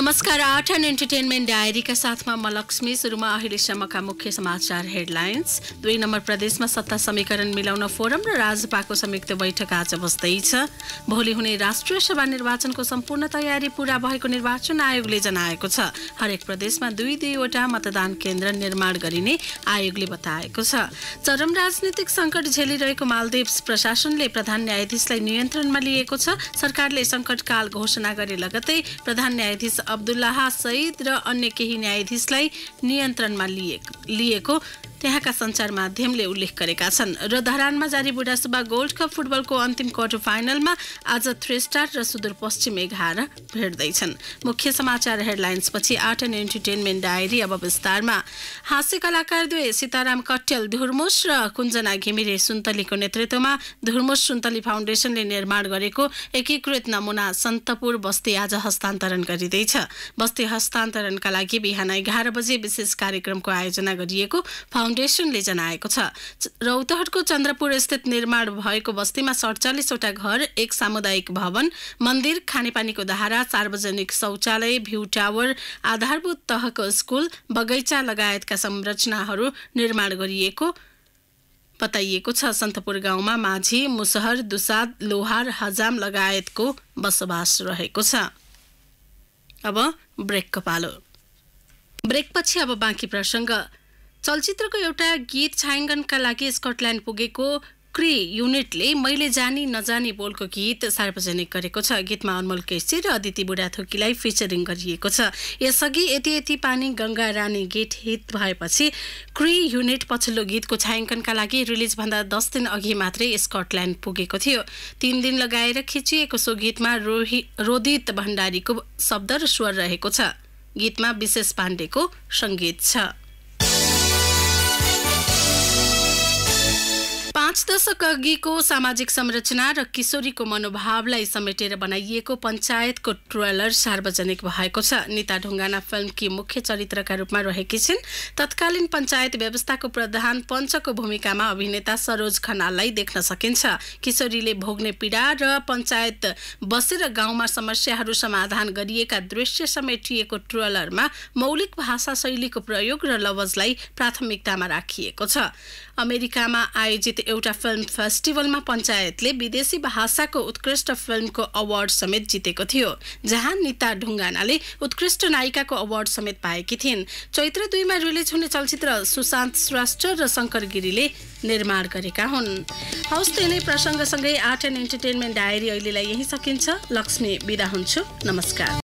नमस्कार art and entertainment डायरीका साथमा म लक्ष्मी सुरुमा अहिलेसम्मका मुख्य समाचार हेडलाइन्स दुई नम्बर प्रदेशमा सत्ता समीकरण मिलाउन फोरम र राजपाको संयुक्त बैठक आज बस्दैछ भोलि हुने राष्ट्रिय सभा निर्वाचनको सम्पूर्ण तयारी पूरा भएको निर्वाचन आयोगले जनाएको छ हरेक प्रदेशमा दुई दुईवटा मतदान केन्द्र निर्माण गरिने आयोगले बताएको छ चरम राजनीतिक सङ्कट झेलिरहेको मालदिप्स प्रशासनले प्रधान न्यायाधीशलाई नियन्त्रणमा लिएको छ सरकारले सङ्कटकाल घोषणा गरे लगतै प्रधान न्यायाधीश अब्दुल्लाह सईद र अन्य केही न्यायाधीशलाई नियन्त्रणमा लिएको त्यहाँका सञ्चार माध्यमले उल्लेख गरेका छन् र धरानमा जारी बुढासुबा गोल्ड कप फुटबलको अन्तिम क्वार्टर फाइनलमा आज थ्री स्टार र सुदूरपश्चिम एघार भेट्दैछन् मुख्य समाचार हेडलाइन्स पछि आर्ट एन्ड इन्टरटेनमेन्ट डायरी अब विस्तारमा हास्य कलाकार दुवै सीताराम कट्यल धुर्मुस र कुञ्जना घिमिरे सुन्तलीको नेतृत्वमा धुर्मुस सुन्तली फाउन्डेसनले निर्माण गरेको एकीकृत नमुना सन्तपुर बस्ती आज हस्तान्तरण गरिँदैछ बस्ती हस्तान्तरणका लागि बिहान एघार बजे विशेष कार्यक्रमको आयोजना गरिएको फाउन्डेसनले जनाएको छ रौतहटको चन्द्रपुर स्थित निर्माण भएको बस्तीमा सडचालिसवटा घर एक सामुदायिक भवन मन्दिर खानेपानीको धारा सार्वजनिक शौचालय भ्यू टावर आधारभूत तहको स्कुल बगैँचा लगायतका संरचनाहरू निर्माण गरिएको बताइएको छ सन्तपुर गाउँमा माझी मुसहर दुसाद लोहार हजाम लगायतको बसोबास रहेको छ अब ब्रेकको पालो ब्रेकपछि अब बाँकी प्रसङ्ग चलचित्रको एउटा गीत छायाङ्कनका लागि स्कटल्यान्ड पुगेको क्रि युनिटले मैले जानी नजानी बोलको गीत सार्वजनिक गरेको छ गीतमा अनमोल केसी र अदिति बुढाथोकीलाई फिचरिङ गरिएको छ यसअघि यति यति पानी गङ्गा रानी गीत हित भएपछि क्रि युनिट पछिल्लो गीतको छायाङ्कनका लागि रिलिजभन्दा दस दिन अघि मात्रै स्कटल्यान्ड पुगेको थियो तिन दिन लगाएर खिचिएको सो गीतमा रोहित रोदित भण्डारीको शब्द र स्वर रहेको छ गीतमा विशेष पाण्डेको सङ्गीत छ पाँच दशक अघिको सामाजिक संरचना र किशोरीको मनोभावलाई समेटेर बनाइएको पञ्चायतको ट्रेलर सार्वजनिक भएको छ नीता ढुङ्गाना फिल्मकी मुख्य चरित्रका रूपमा रहेकी छिन् तत्कालीन पञ्चायत व्यवस्थाको प्रधान पञ्चको भूमिकामा अभिनेता सरोज खनाललाई देख्न सकिन्छ किशोरीले भोग्ने पीडा र पञ्चायत बसेर गाउँमा समस्याहरू समाधान गरिएका दृश्य समेटिएको ट्रेलरमा मौलिक भाषा शैलीको प्रयोग र लवजलाई प्राथमिकतामा राखिएको छ अमेरिकामा आयोजित एउटा फिल्म फेस्टिभलमा पञ्चायतले विदेशी भाषाको उत्कृष्ट फिल्मको अवार्ड समेत जितेको थियो जहाँ निता ढुङ्गानाले उत्कृष्ट नायिकाको अवार्ड समेत पाएकी थिइन् चैत्र दुईमा रिलिज हुने चलचित्र सुशान्त श्रेष्ठ र शङ्कर गिरीले निर्माण गरेका हुन् हौस् त्यही प्रसङ्गसँगै आर्ट एन्ड इन्टरटेनमेन्ट डायरी अहिलेलाई यहीँ सकिन्छ लक्ष्मी बिदा हुन्छु नमस्कार